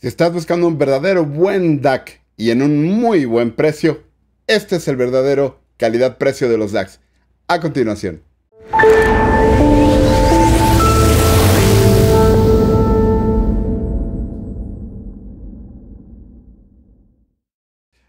Si estás buscando un verdadero buen DAC y en un muy buen precio, este es el verdadero calidad-precio de los DACs. A continuación.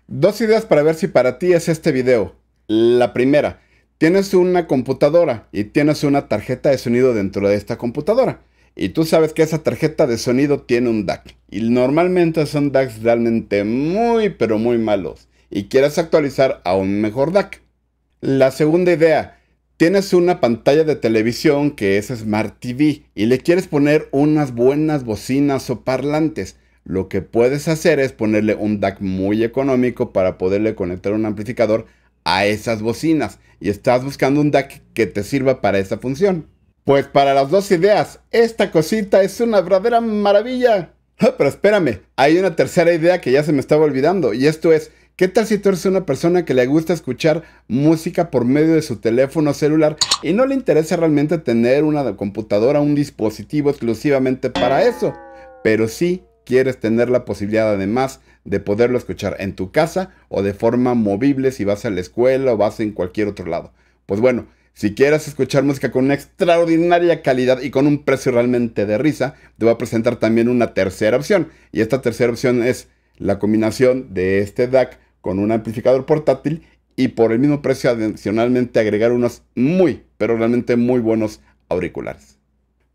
Dos ideas para ver si para ti es este video. La primera, tienes una computadora y tienes una tarjeta de sonido dentro de esta computadora. Y tú sabes que esa tarjeta de sonido tiene un DAC. Y normalmente son DACs realmente muy, pero muy malos. Y quieres actualizar a un mejor DAC. La segunda idea. Tienes una pantalla de televisión que es Smart TV y le quieres poner unas buenas bocinas o parlantes. Lo que puedes hacer es ponerle un DAC muy económico para poderle conectar un amplificador a esas bocinas. Y estás buscando un DAC que te sirva para esa función. Pues para las dos ideas, esta cosita es una verdadera maravilla. Ah, pero espérame, hay una tercera idea que ya se me estaba olvidando, y esto es, ¿qué tal si tú eres una persona que le gusta escuchar música por medio de su teléfono celular y no le interesa realmente tener una computadora, un dispositivo exclusivamente para eso? Pero sí quieres tener la posibilidad además de poderlo escuchar en tu casa o de forma movible si vas a la escuela o vas en cualquier otro lado. Pues bueno, si quieres escuchar música con una extraordinaria calidad y con un precio realmente de risa, te voy a presentar también una tercera opción. Y esta tercera opción es la combinación de este DAC con un amplificador portátil y por el mismo precio adicionalmente agregar unos muy, pero realmente muy buenos auriculares.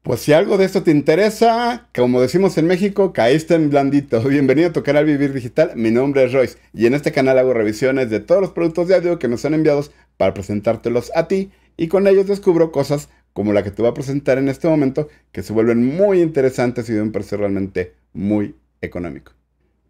Pues si algo de esto te interesa, como decimos en México, caíste en blandito. Bienvenido a Tocar al Vivir Digital, mi nombre es Royce y en este canal hago revisiones de todos los productos de audio que nos han enviados para presentártelos a ti y con ellos descubro cosas como la que te voy a presentar en este momento que se vuelven muy interesantes y de un precio realmente muy económico.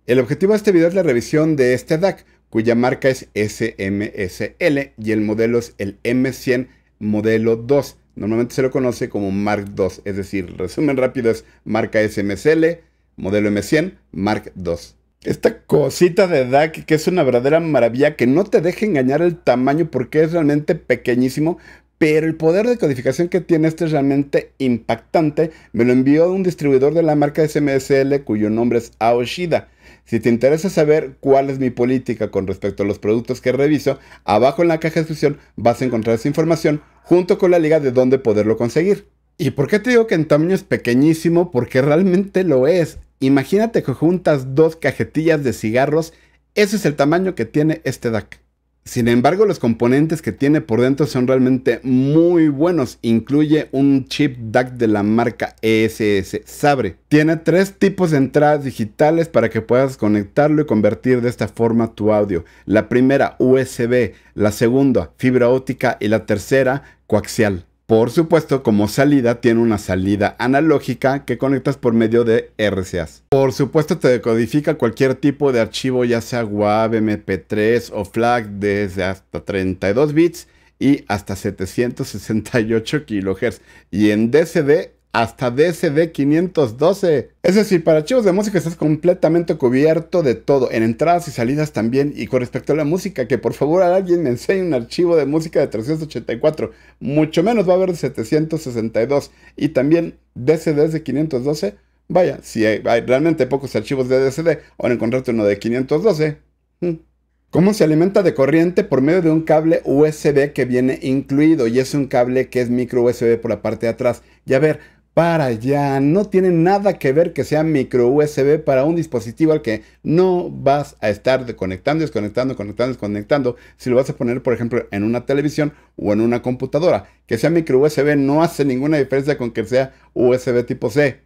El objetivo de este video es la revisión de este DAC, cuya marca es SMSL y el modelo es el M100 modelo 2. Normalmente se lo conoce como Mark II, es decir, resumen rápido es marca SMSL, modelo M100, Mark II esta cosita de DAC que es una verdadera maravilla, que no te deje engañar el tamaño porque es realmente pequeñísimo, pero el poder de codificación que tiene este es realmente impactante. Me lo envió un distribuidor de la marca SMSL cuyo nombre es Aoshida. Si te interesa saber cuál es mi política con respecto a los productos que reviso, abajo en la caja de descripción vas a encontrar esa información junto con la liga de dónde poderlo conseguir. ¿Y por qué te digo que en tamaño es pequeñísimo? Porque realmente lo es. Imagínate que juntas dos cajetillas de cigarros, ese es el tamaño que tiene este DAC. Sin embargo, los componentes que tiene por dentro son realmente muy buenos. Incluye un chip DAC de la marca ESS Sabre. Tiene tres tipos de entradas digitales para que puedas conectarlo y convertir de esta forma tu audio. La primera USB, la segunda fibra óptica y la tercera coaxial. Por supuesto, como salida tiene una salida analógica que conectas por medio de RCAs. Por supuesto, te decodifica cualquier tipo de archivo, ya sea WAV, MP3 o FLAC, desde hasta 32 bits y hasta 768 kHz. Y en DCD hasta DSD 512. Es decir, para archivos de música estás completamente cubierto de todo, en entradas y salidas también. Y con respecto a la música, que por favor alguien me enseñe un archivo de música de 384, mucho menos va a haber de 762. Y también DSDs de 512. Vaya, si hay, realmente pocos archivos de DSD, ahora encontrarte uno de 512. Mm. ¿Cómo se alimenta de corriente? Por medio de un cable USB que viene incluido y es un cable que es micro USB por la parte de atrás. Y a ver, para allá. No tiene nada que ver que sea micro USB para un dispositivo al que no vas a estar conectando, desconectando, conectando, desconectando. Si lo vas a poner, por ejemplo, en una televisión o en una computadora. Que sea micro USB no hace ninguna diferencia con que sea USB tipo C.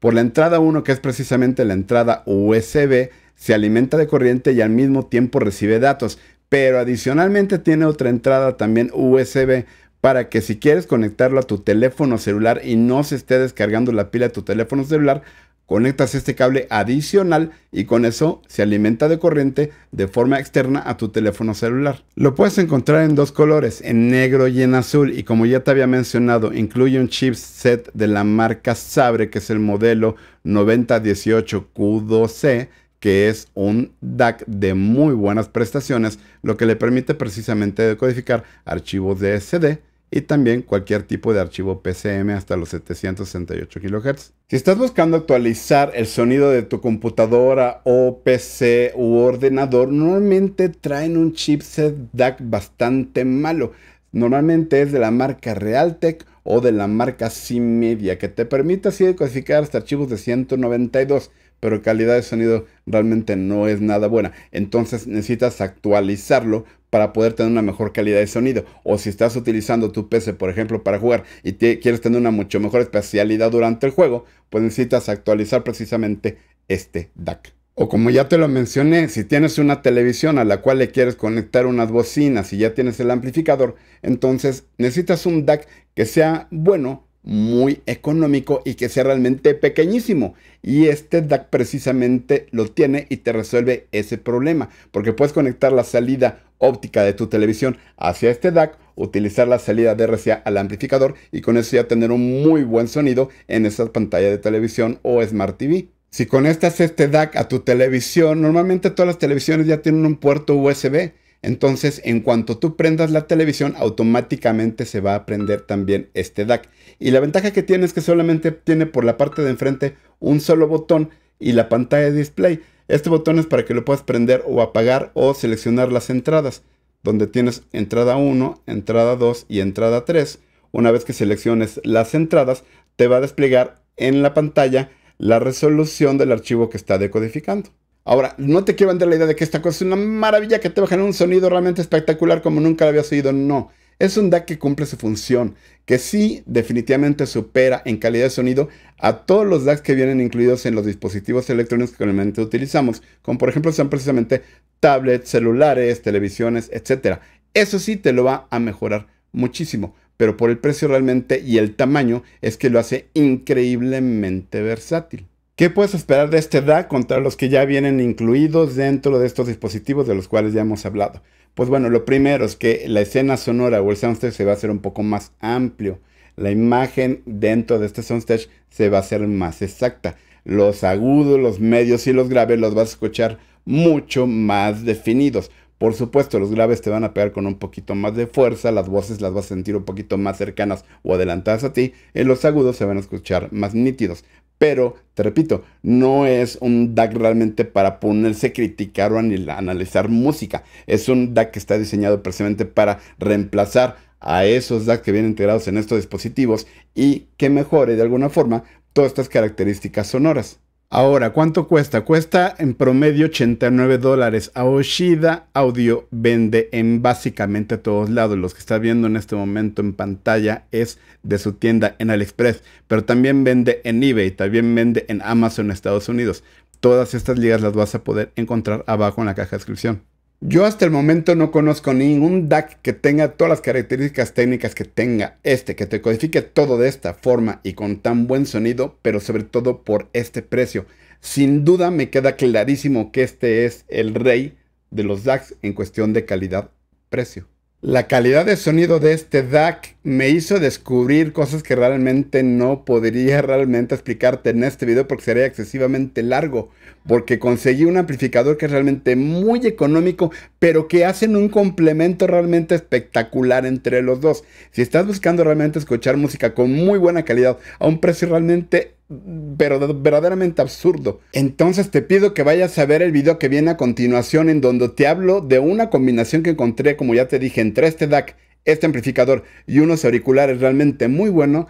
Por la entrada 1, que es precisamente la entrada USB, se alimenta de corriente y al mismo tiempo recibe datos. Pero adicionalmente tiene otra entrada también USB para que si quieres conectarlo a tu teléfono celular y no se esté descargando la pila de tu teléfono celular, conectas este cable adicional y con eso se alimenta de corriente de forma externa a tu teléfono celular. Lo puedes encontrar en dos colores, en negro y en azul y como ya te había mencionado, incluye un chipset de la marca Sabre que es el modelo 9018Q2C que es un DAC de muy buenas prestaciones, lo que le permite precisamente decodificar archivos de SD y también cualquier tipo de archivo PCM hasta los 768 kHz. Si estás buscando actualizar el sonido de tu computadora o PC u ordenador, normalmente traen un chipset DAC bastante malo. Normalmente es de la marca Realtek o de la marca C-Media, que te permite así decodificar hasta archivos de 192 pero calidad de sonido realmente no es nada buena. Entonces necesitas actualizarlo para poder tener una mejor calidad de sonido. O si estás utilizando tu PC, por ejemplo, para jugar y quieres tener una mucho mejor especialidad durante el juego, pues necesitas actualizar precisamente este DAC. O como ya te lo mencioné, si tienes una televisión a la cual le quieres conectar unas bocinas y ya tienes el amplificador, entonces necesitas un DAC que sea bueno muy económico y que sea realmente pequeñísimo. Y este DAC precisamente lo tiene y te resuelve ese problema, porque puedes conectar la salida óptica de tu televisión hacia este DAC, utilizar la salida de RCA al amplificador y con eso ya tener un muy buen sonido en esa pantalla de televisión o Smart TV. Si conectas este DAC a tu televisión, normalmente todas las televisiones ya tienen un puerto USB. Entonces, en cuanto tú prendas la televisión, automáticamente se va a prender también este DAC. Y la ventaja que tiene es que solamente tiene por la parte de enfrente un solo botón y la pantalla de display. Este botón es para que lo puedas prender o apagar o seleccionar las entradas, donde tienes entrada 1, entrada 2 y entrada 3. Una vez que selecciones las entradas, te va a desplegar en la pantalla la resolución del archivo que está decodificando. Ahora, no te quiero vender la idea de que esta cosa es una maravilla que te va a generar un sonido realmente espectacular como nunca lo habías oído. No, es un DAC que cumple su función, que sí definitivamente supera en calidad de sonido a todos los DACs que vienen incluidos en los dispositivos electrónicos que normalmente utilizamos, como por ejemplo son precisamente tablets, celulares, televisiones, etc. Eso sí te lo va a mejorar muchísimo, pero por el precio realmente y el tamaño es que lo hace increíblemente versátil. ¿Qué puedes esperar de este DAC contra los que ya vienen incluidos dentro de estos dispositivos de los cuales ya hemos hablado? Pues bueno, lo primero es que la escena sonora o el soundstage se va a hacer un poco más amplio. La imagen dentro de este soundstage se va a hacer más exacta. Los agudos, los medios y los graves los vas a escuchar mucho más definidos. Por supuesto, los graves te van a pegar con un poquito más de fuerza, las voces las vas a sentir un poquito más cercanas o adelantadas a ti, en eh, los agudos se van a escuchar más nítidos. Pero, te repito, no es un DAC realmente para ponerse a criticar o analizar música. Es un DAC que está diseñado precisamente para reemplazar a esos DAC que vienen integrados en estos dispositivos y que mejore de alguna forma todas estas características sonoras. Ahora, ¿cuánto cuesta? Cuesta en promedio 89 dólares. Aoshida Audio vende en básicamente todos lados. Los que está viendo en este momento en pantalla es de su tienda en AliExpress, pero también vende en eBay, también vende en Amazon Estados Unidos. Todas estas ligas las vas a poder encontrar abajo en la caja de descripción. Yo hasta el momento no conozco ningún DAC que tenga todas las características técnicas que tenga este, que te codifique todo de esta forma y con tan buen sonido, pero sobre todo por este precio. Sin duda me queda clarísimo que este es el rey de los DACs en cuestión de calidad-precio. La calidad de sonido de este DAC me hizo descubrir cosas que realmente no podría realmente explicarte en este video porque sería excesivamente largo. Porque conseguí un amplificador que es realmente muy económico, pero que hacen un complemento realmente espectacular entre los dos. Si estás buscando realmente escuchar música con muy buena calidad a un precio realmente mm, pero verdaderamente absurdo. Entonces te pido que vayas a ver el video que viene a continuación en donde te hablo de una combinación que encontré, como ya te dije, entre este DAC este amplificador y unos auriculares realmente muy bueno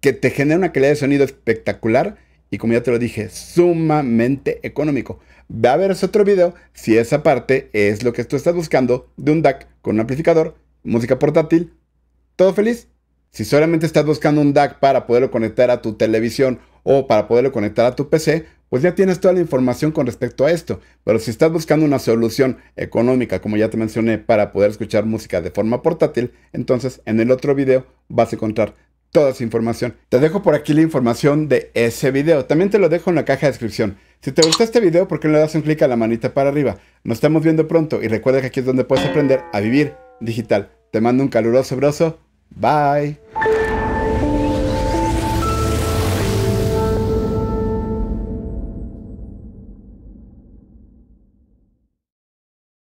que te genera una calidad de sonido espectacular y como ya te lo dije, sumamente económico. Ve a ver ese otro video si esa parte es lo que tú estás buscando de un DAC con un amplificador, música portátil, todo feliz. Si solamente estás buscando un DAC para poderlo conectar a tu televisión o para poderlo conectar a tu PC, pues ya tienes toda la información con respecto a esto. Pero si estás buscando una solución económica, como ya te mencioné, para poder escuchar música de forma portátil, entonces en el otro video vas a encontrar toda esa información. Te dejo por aquí la información de ese video. También te lo dejo en la caja de descripción. Si te gustó este video, ¿por qué no le das un clic a la manita para arriba? Nos estamos viendo pronto y recuerda que aquí es donde puedes aprender a vivir digital. Te mando un caluroso abrazo. Bye.